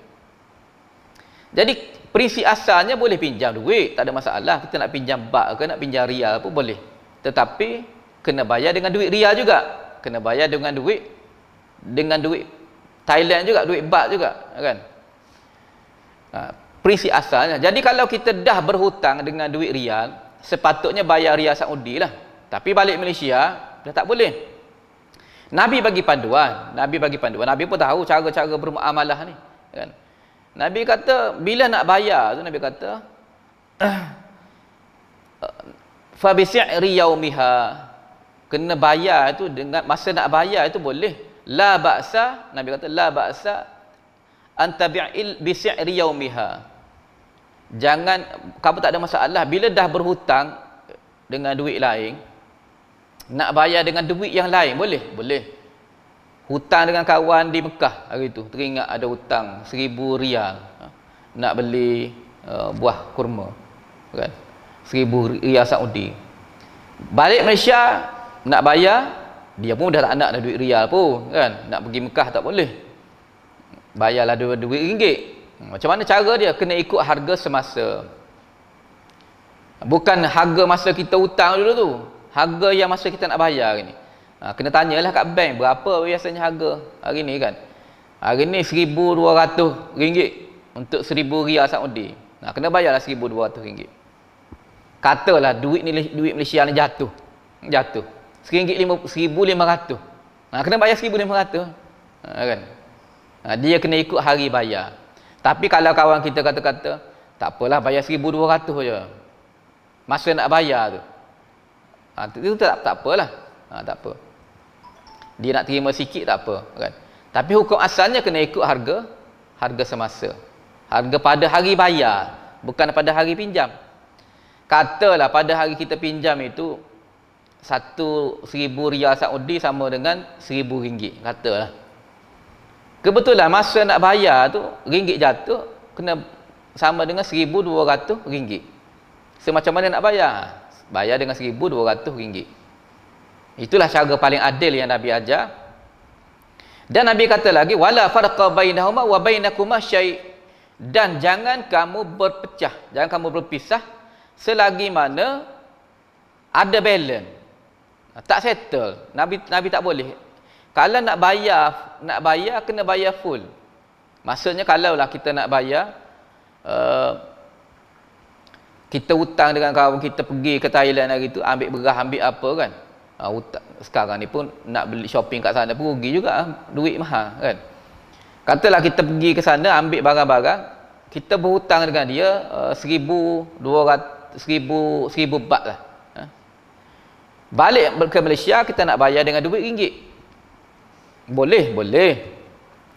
jadi prinsip asalnya boleh pinjam duit tak ada masalah kita nak pinjam bak ke nak pinjam rial pun boleh tetapi kena bayar dengan duit ria juga kena bayar dengan duit dengan duit Thailand juga duit bat juga kan ha, prinsip asalnya jadi kalau kita dah berhutang dengan duit rial sepatutnya bayar rial Saudi lah tapi balik Malaysia dah tak boleh Nabi bagi panduan Nabi bagi panduan Nabi pun tahu cara-cara bermuamalah ni kan Nabi kata bila nak bayar tu Nabi kata <clears throat> fa bi si'ri kena bayar tu dengan masa nak bayar itu boleh la ba'sa nabi kata la ba'sa antabi'il bi si'ri yaumiha jangan kamu tak ada masalah bila dah berhutang dengan duit lain nak bayar dengan duit yang lain boleh boleh hutang dengan kawan di Mekah hari itu teringat ada hutang seribu rial ha, nak beli uh, buah kurma kan seribu rial Saudi balik Malaysia nak bayar dia pun dah tak nak dah duit rial pun kan nak pergi Mekah tak boleh bayarlah duit, duit ringgit macam mana cara dia kena ikut harga semasa bukan harga masa kita hutang dulu tu harga yang masa kita nak bayar ni ha, kena tanyalah kat bank berapa biasanya harga hari ni kan hari ni 1200 ringgit untuk 1000 rial Saudi ha, kena bayarlah 1200 ringgit katalah duit ni duit Malaysia ni jatuh jatuh RM1,500. Ha, kena bayar RM1,500. Ha, kan? Ha, dia kena ikut hari bayar. Tapi kalau kawan kita kata-kata, tak apalah bayar RM1,200 saja. Masa nak bayar tu. Ha, itu tak, tak apalah. Ha, tak apa. Dia nak terima sikit tak apa. Kan? Tapi hukum asalnya kena ikut harga harga semasa. Harga pada hari bayar. Bukan pada hari pinjam. Katalah pada hari kita pinjam itu satu seribu riyal Saudi sama dengan seribu ringgit katalah kebetulan masa nak bayar tu ringgit jatuh kena sama dengan seribu dua ratus ringgit semacam mana nak bayar bayar dengan seribu dua ratus ringgit itulah cara paling adil yang Nabi ajar dan Nabi kata lagi wala farqa bainahuma wa bainakuma syai dan jangan kamu berpecah jangan kamu berpisah selagi mana ada balance Ha, tak settle nabi nabi tak boleh kalau nak bayar nak bayar kena bayar full maksudnya kalau lah kita nak bayar uh, kita hutang dengan kawan kita pergi ke Thailand hari tu ambil beras ambil apa kan uh, hutang. sekarang ni pun nak beli shopping kat sana pun rugi juga ah. duit mahal kan katalah kita pergi ke sana ambil barang-barang kita berhutang dengan dia uh, 1200 1000 1000 baht lah balik ke Malaysia kita nak bayar dengan duit ringgit boleh boleh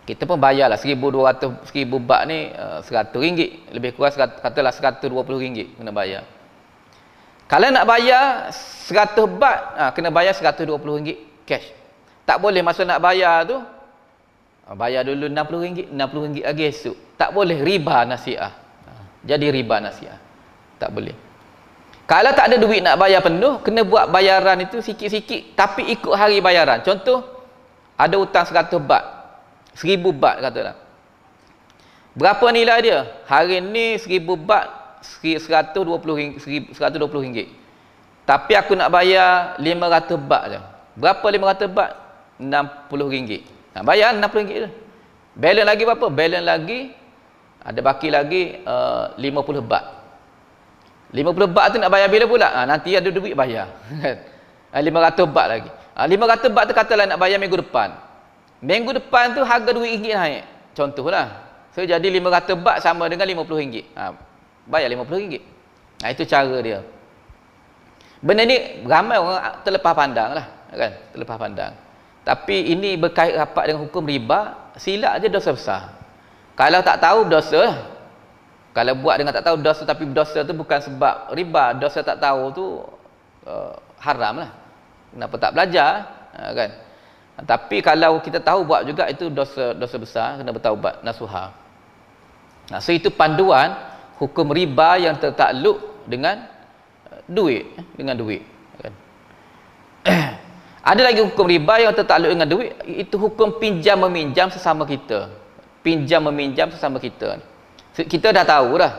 kita pun bayarlah 1200 1000 bak ni uh, eh, 100 ringgit lebih kurang 100, katalah 120 ringgit kena bayar kalau nak bayar 100 bak ha, kena bayar 120 ringgit cash tak boleh masa nak bayar tu ha, bayar dulu 60 ringgit 60 ringgit lagi esok tak boleh riba nasiah ha, jadi riba nasiah tak boleh kalau tak ada duit nak bayar penuh, kena buat bayaran itu sikit-sikit tapi ikut hari bayaran. Contoh ada hutang 100 baht, 1000 baht katalah. Berapa nilai dia? Hari ni 1000 bat 120 ringgit. Tapi aku nak bayar 500 baht. je. Berapa 500 baht? 60 ringgit. Nak bayar 60 ringgit je. Balance lagi berapa? Balance lagi ada baki lagi eh, uh, 50 baht. 50 bat tu nak bayar bila pula? Ha, nanti ada duit bayar. 500 <laughs> ah, bat lagi. Ha, 500 bat tu katalah nak bayar minggu depan. Minggu depan tu harga duit ringgit naik. Contohlah. So jadi 500 bat sama dengan 50 ringgit. Ha, bayar 50 ringgit. Ha, itu cara dia. Benda ni ramai orang terlepas pandang lah. Kan? Terlepas pandang. Tapi ini berkait rapat dengan hukum riba. Silap je dosa besar. Kalau tak tahu dosa kalau buat dengan tak tahu dosa tapi dosa tu bukan sebab riba dosa tak tahu tu uh, haram lah kenapa tak belajar uh, kan ha, tapi kalau kita tahu buat juga itu dosa dosa besar kena bertaubat nasuha nah, ha, so itu panduan hukum riba yang tertakluk dengan eh, duit dengan duit kan? <clears throat> ada lagi hukum riba yang tertakluk dengan duit itu hukum pinjam meminjam sesama kita pinjam meminjam sesama kita kita dah tahu dah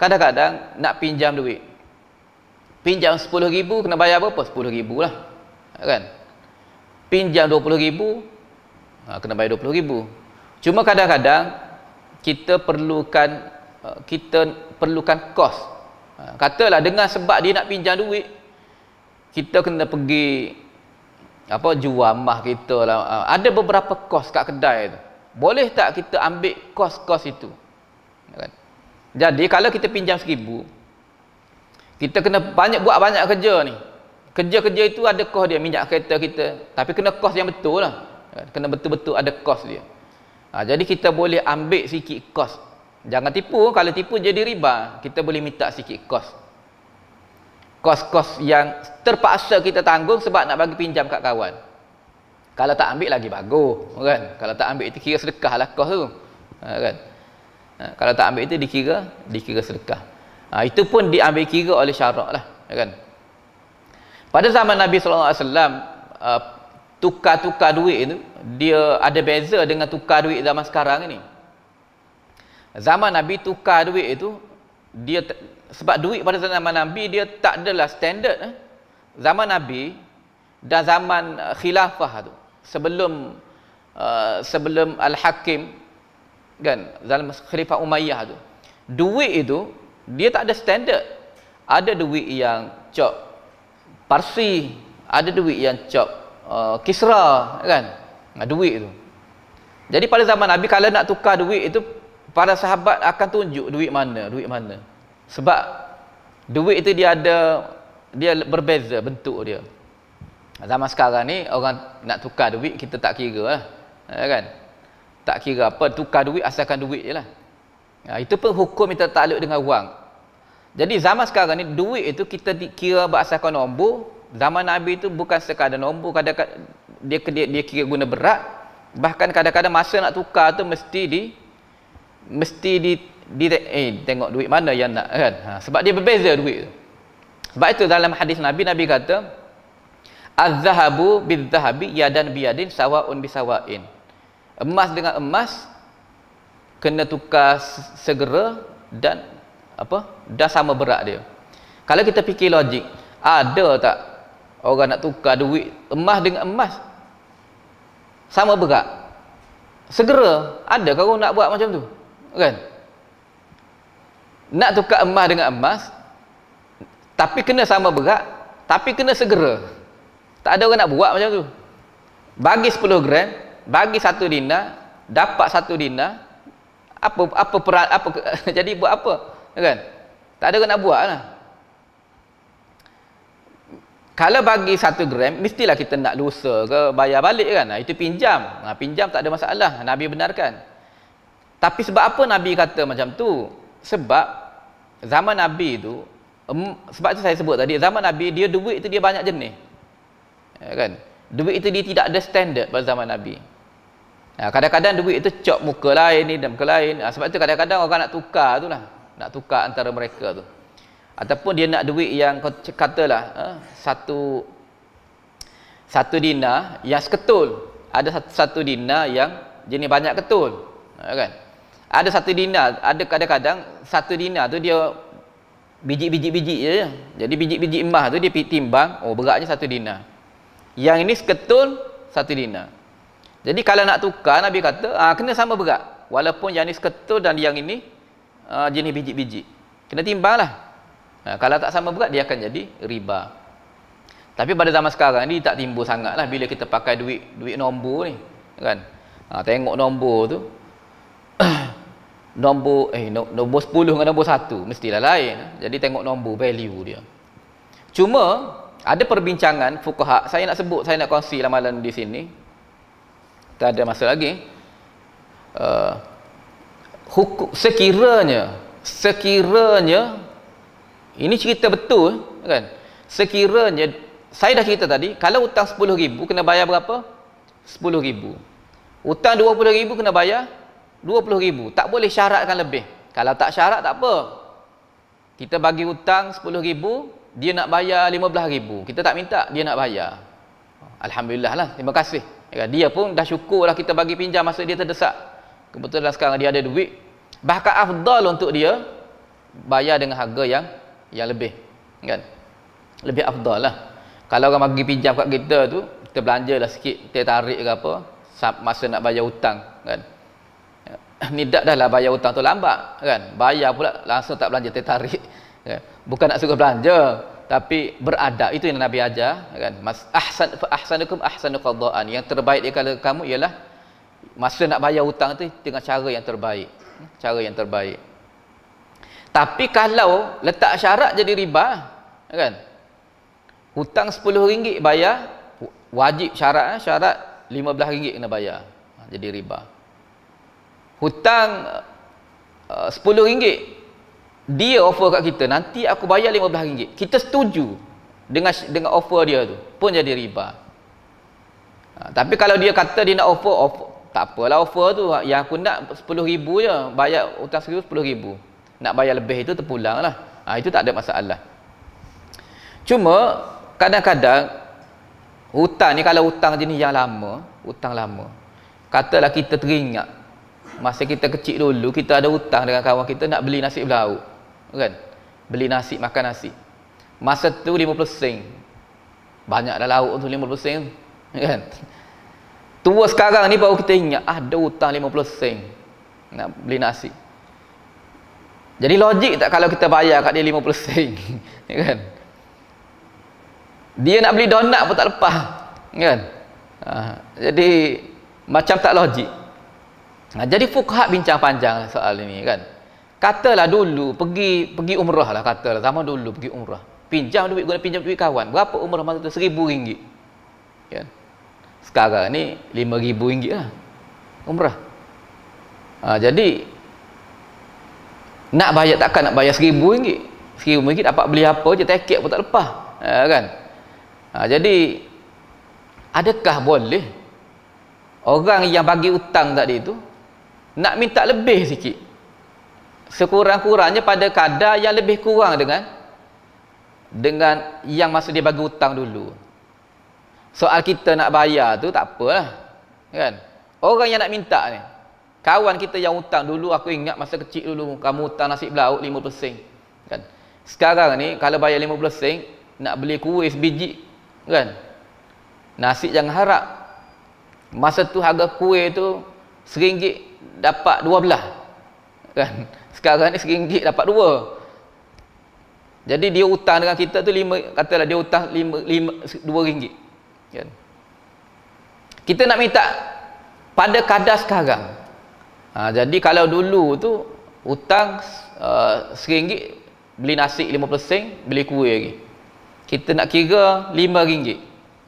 kadang-kadang nak pinjam duit pinjam RM10,000 kena bayar berapa? RM10,000 lah kan? pinjam RM20,000 ha, kena bayar RM20,000 cuma kadang-kadang kita perlukan ha, kita perlukan kos ha, katalah dengan sebab dia nak pinjam duit kita kena pergi apa jual mah kita lah ada beberapa kos kat kedai tu boleh tak kita ambil kos-kos itu Kan? jadi kalau kita pinjam seribu kita kena banyak buat banyak kerja ni kerja-kerja itu ada kos dia minyak kereta kita tapi kena kos yang betul lah kan? kena betul-betul ada kos dia ha, jadi kita boleh ambil sikit kos jangan tipu kalau tipu jadi riba kita boleh minta sikit kos kos-kos yang terpaksa kita tanggung sebab nak bagi pinjam kat kawan kalau tak ambil lagi bagus kan kalau tak ambil itu kira sedekah lah kos tu ha, kan Ha, kalau tak ambil itu dikira dikira sedekah ha, itu pun diambil kira oleh syarak lah ya kan pada zaman Nabi SAW uh, ha, tukar-tukar duit itu dia ada beza dengan tukar duit zaman sekarang ini zaman Nabi tukar duit itu dia sebab duit pada zaman Nabi dia tak adalah standard eh? zaman Nabi dan zaman khilafah tu sebelum uh, sebelum Al-Hakim kan dalam khalifah Umayyah tu duit itu dia tak ada standard ada duit yang cop Parsi ada duit yang cop uh, Kisra kan ada duit itu jadi pada zaman Nabi kalau nak tukar duit itu para sahabat akan tunjuk duit mana duit mana sebab duit itu dia ada dia berbeza bentuk dia zaman sekarang ni orang nak tukar duit kita tak kira lah ya kan tak kira apa tukar duit asalkan duit je lah ya, itu pun hukum yang tertakluk dengan wang jadi zaman sekarang ni duit itu kita kira berasaskan nombor zaman Nabi itu bukan sekadar nombor kadang-kadang dia, dia, kira guna berat bahkan kadang-kadang masa nak tukar tu mesti di mesti di, di eh, tengok duit mana yang nak kan ha, sebab dia berbeza duit tu sebab itu dalam hadis Nabi Nabi kata az-zahabu bil-zahabi yadan biyadin sawa'un bisawa'in emas dengan emas kena tukar segera dan apa dah sama berat dia kalau kita fikir logik ada tak orang nak tukar duit emas dengan emas sama berat segera ada kau nak buat macam tu kan nak tukar emas dengan emas tapi kena sama berat tapi kena segera tak ada orang nak buat macam tu bagi 10 gram bagi satu dina dapat satu dina apa apa peran apa <laughs> jadi buat apa ya kan tak ada orang nak buat lah kalau bagi satu gram mestilah kita nak lusa ke bayar balik kan itu pinjam nah, pinjam tak ada masalah Nabi benarkan tapi sebab apa Nabi kata macam tu sebab zaman Nabi tu sebab tu saya sebut tadi zaman Nabi dia duit tu dia banyak jenis ya, kan duit itu dia tidak ada standard pada zaman Nabi Ha, kadang-kadang duit itu cop muka lain ni dan muka lain. Ha, sebab tu kadang-kadang orang nak tukar tu lah. Nak tukar antara mereka tu. Ataupun dia nak duit yang katalah ha, satu satu dina yang seketul. Ada satu, satu dinar yang jenis banyak ketul. Ha, kan? Ada satu dina. ada kadang-kadang satu dina tu dia biji-biji-biji je. Ya. Jadi biji-biji emas tu dia timbang, oh beratnya satu dina. Yang ini seketul satu dina. Jadi kalau nak tukar Nabi kata ha, kena sama berat walaupun jenis ketul dan yang ini ha, jenis biji-biji. Kena timbanglah. Ha, kalau tak sama berat dia akan jadi riba. Tapi pada zaman sekarang ni tak timbul sangat lah. bila kita pakai duit duit nombor ni kan. Ha, tengok nombor tu <clears throat> nombor eh no, nombor 10 dengan nombor 1 mestilah lain. Jadi tengok nombor value dia. Cuma ada perbincangan fuqaha saya nak sebut saya nak kongsi malam di sini tak ada masa lagi uh, hukum, sekiranya sekiranya ini cerita betul kan sekiranya saya dah cerita tadi kalau hutang ribu kena bayar berapa 10000 hutang ribu kena bayar ribu. tak boleh syaratkan lebih kalau tak syarat tak apa kita bagi hutang ribu, dia nak bayar ribu. kita tak minta dia nak bayar alhamdulillah lah terima kasih Ya, dia pun dah syukur lah kita bagi pinjam masa dia terdesak. Kebetulan sekarang dia ada duit. Bahkan afdal untuk dia bayar dengan harga yang yang lebih. Kan? Lebih afdal lah. Kalau orang bagi pinjam kat kita tu, kita belanja lah sikit, kita tarik ke apa, masa nak bayar hutang. Kan? Ya. <clears throat> Ni tak dah lah bayar hutang tu lambat. Kan? Bayar pula, langsung tak belanja, kita tarik. Kan? Bukan nak suruh belanja tapi beradab itu yang Nabi ajar kan mas ahsan fa ahsanukum ahsanu qadaan yang terbaik di kalangan kamu ialah masa nak bayar hutang tu dengan cara yang terbaik hmm, cara yang terbaik tapi kalau letak syarat jadi riba kan hutang rm ringgit bayar wajib syarat eh, syarat rm ringgit kena bayar ha, jadi riba hutang RM10 eh, uh, dia offer kat kita nanti aku bayar RM15 kita setuju dengan dengan offer dia tu pun jadi riba ha, tapi kalau dia kata dia nak offer, offer tak apalah offer tu ha, yang aku nak RM10,000 je bayar hutang RM10,000 nak bayar lebih itu terpulang lah ha, itu tak ada masalah cuma kadang-kadang hutang ni kalau hutang jenis yang lama hutang lama katalah kita teringat masa kita kecil dulu kita ada hutang dengan kawan kita nak beli nasi belauk kan beli nasi makan nasi masa tu 50 sen banyak dah lauk tu 50 sen <laughs> kan tua sekarang ni baru kita ingat ah ada hutang 50 sen nak beli nasi jadi logik tak kalau kita bayar kat dia 50 sen <laughs> kan dia nak beli donat pun tak lepas kan ha. jadi macam tak logik nah, ha, jadi fukhat bincang panjang soal ini kan katalah dulu pergi pergi umrah lah katalah sama dulu pergi umrah pinjam duit guna pinjam duit kawan berapa umrah masa tu seribu ringgit ya sekarang ni lima ribu ringgit lah umrah ha, jadi nak bayar takkan nak bayar seribu ringgit seribu ringgit dapat beli apa je tiket pun tak lepas ha, kan ha, jadi adakah boleh orang yang bagi hutang tadi tu nak minta lebih sikit sekurang-kurangnya pada kadar yang lebih kurang dengan dengan yang masa dia bagi hutang dulu soal kita nak bayar tu tak apalah kan orang yang nak minta ni kawan kita yang hutang dulu aku ingat masa kecil dulu kamu hutang nasi belauk 50 sen kan sekarang ni kalau bayar 50 sen nak beli kuih biji kan nasi jangan harap masa tu harga kuih tu seringgit dapat 12 kan sekarang ni seringgit dapat dua jadi dia hutang dengan kita tu lima, katalah dia hutang lima, lima, dua ringgit kan? kita nak minta pada kadar sekarang ha, jadi kalau dulu tu hutang uh, seringgit beli nasi lima persen beli kuih lagi kita nak kira lima ringgit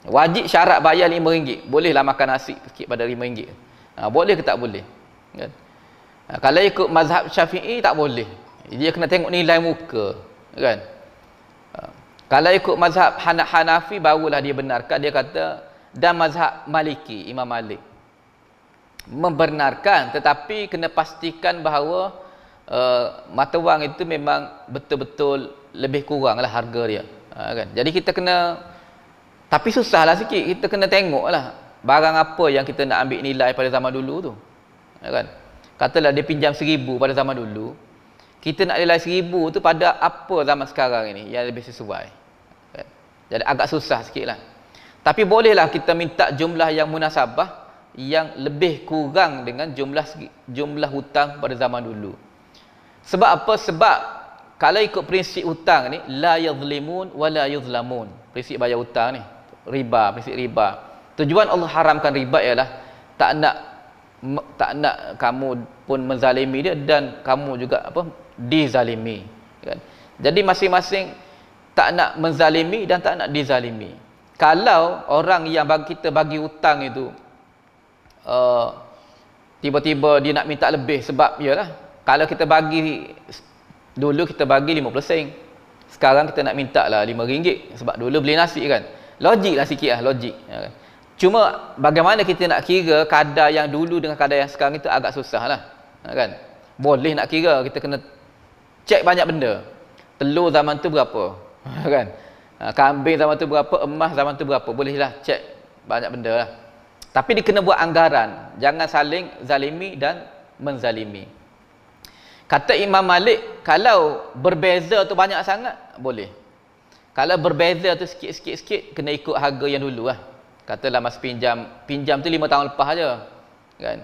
wajib syarat bayar lima ringgit bolehlah makan nasi sikit pada lima ringgit ha, boleh ke tak boleh kan? Ha, kalau ikut mazhab syafi'i tak boleh dia kena tengok nilai muka kan ha, kalau ikut mazhab Hanafi barulah dia benarkan dia kata dan mazhab Maliki Imam Malik membenarkan tetapi kena pastikan bahawa uh, mata wang itu memang betul-betul lebih lah harga dia uh, kan jadi kita kena tapi susah lah sikit kita kena tengok lah barang apa yang kita nak ambil nilai pada zaman dulu tu uh, kan katalah dia pinjam seribu pada zaman dulu kita nak nilai seribu tu pada apa zaman sekarang ini yang lebih sesuai kan? jadi agak susah sikit lah tapi bolehlah kita minta jumlah yang munasabah yang lebih kurang dengan jumlah jumlah hutang pada zaman dulu sebab apa? sebab kalau ikut prinsip hutang ni la yazlimun wa la yuzlamun prinsip bayar hutang ni riba, prinsip riba tujuan Allah haramkan riba ialah tak nak tak nak kamu pun menzalimi dia dan kamu juga apa dizalimi kan jadi masing-masing tak nak menzalimi dan tak nak dizalimi kalau orang yang bagi kita bagi hutang itu uh, tiba-tiba dia nak minta lebih sebab iyalah kalau kita bagi dulu kita bagi 50 sen sekarang kita nak minta lah 5 ringgit sebab dulu beli nasi kan logiklah sikitlah logik ya kan? Cuma bagaimana kita nak kira kadar yang dulu dengan kadar yang sekarang itu agak susah lah. Ha, kan? Boleh nak kira, kita kena cek banyak benda. Telur zaman tu berapa? Ha, kan? Ha, kambing zaman tu berapa? Emas zaman tu berapa? Bolehlah cek banyak benda lah. Tapi dia kena buat anggaran. Jangan saling zalimi dan menzalimi. Kata Imam Malik, kalau berbeza tu banyak sangat, boleh. Kalau berbeza tu sikit-sikit-sikit, kena ikut harga yang dulu lah katalah masa pinjam pinjam tu lima tahun lepas aja kan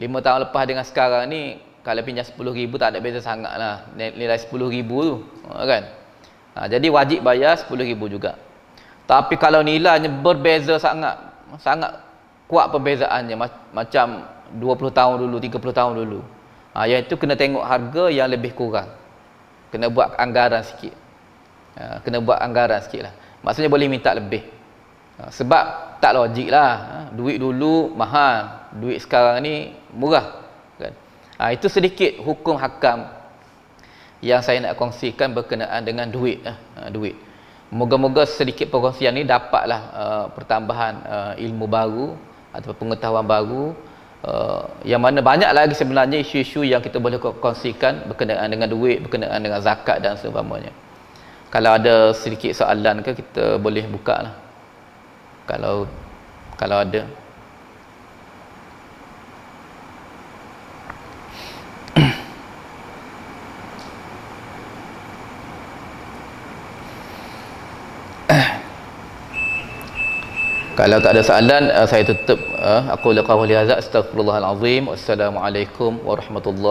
Lima tahun lepas dengan sekarang ni kalau pinjam sepuluh ribu tak ada beza sangat lah nilai sepuluh ribu tu ha, kan ha, jadi wajib bayar sepuluh ribu juga tapi kalau nilainya berbeza sangat sangat kuat perbezaannya macam dua puluh tahun dulu tiga puluh tahun dulu ha, yang itu kena tengok harga yang lebih kurang kena buat anggaran sikit ha, kena buat anggaran sikit lah maksudnya boleh minta lebih ha, sebab tak logik lah duit dulu mahal duit sekarang ni murah kan? ha, itu sedikit hukum hakam yang saya nak kongsikan berkenaan dengan duit eh, ha, duit moga-moga sedikit perkongsian ni dapatlah uh, pertambahan uh, ilmu baru atau pengetahuan baru Uh, yang mana banyak lagi sebenarnya isu-isu yang kita boleh kongsikan berkenaan dengan duit, berkenaan dengan zakat dan sebagainya. Kalau ada sedikit soalan ke kita boleh buka lah kalau kalau ada <coughs> kalau tak ada soalan eh, saya tutup eh, aku laqawli hadza astagfirullahalazim wassalamualaikum warahmatullahi